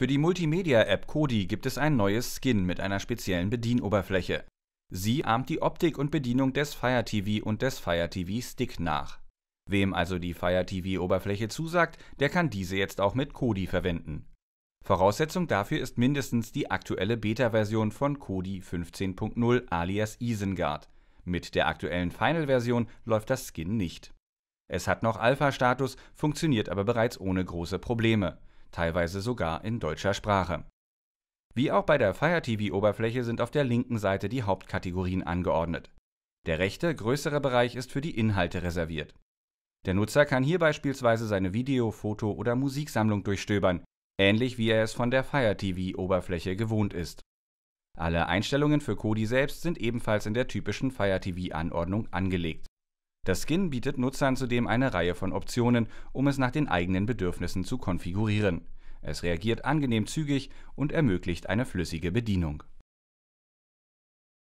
Für die Multimedia-App Kodi gibt es ein neues Skin mit einer speziellen Bedienoberfläche. Sie ahmt die Optik und Bedienung des Fire TV und des Fire TV Stick nach. Wem also die Fire TV Oberfläche zusagt, der kann diese jetzt auch mit Kodi verwenden. Voraussetzung dafür ist mindestens die aktuelle Beta-Version von Kodi 15.0 alias Isengard. Mit der aktuellen Final-Version läuft das Skin nicht. Es hat noch Alpha-Status, funktioniert aber bereits ohne große Probleme teilweise sogar in deutscher Sprache. Wie auch bei der Fire TV-Oberfläche sind auf der linken Seite die Hauptkategorien angeordnet. Der rechte, größere Bereich ist für die Inhalte reserviert. Der Nutzer kann hier beispielsweise seine Video-, Foto- oder Musiksammlung durchstöbern, ähnlich wie er es von der Fire TV-Oberfläche gewohnt ist. Alle Einstellungen für Kodi selbst sind ebenfalls in der typischen Fire TV-Anordnung angelegt. Das Skin bietet Nutzern zudem eine Reihe von Optionen, um es nach den eigenen Bedürfnissen zu konfigurieren. Es reagiert angenehm zügig und ermöglicht eine flüssige Bedienung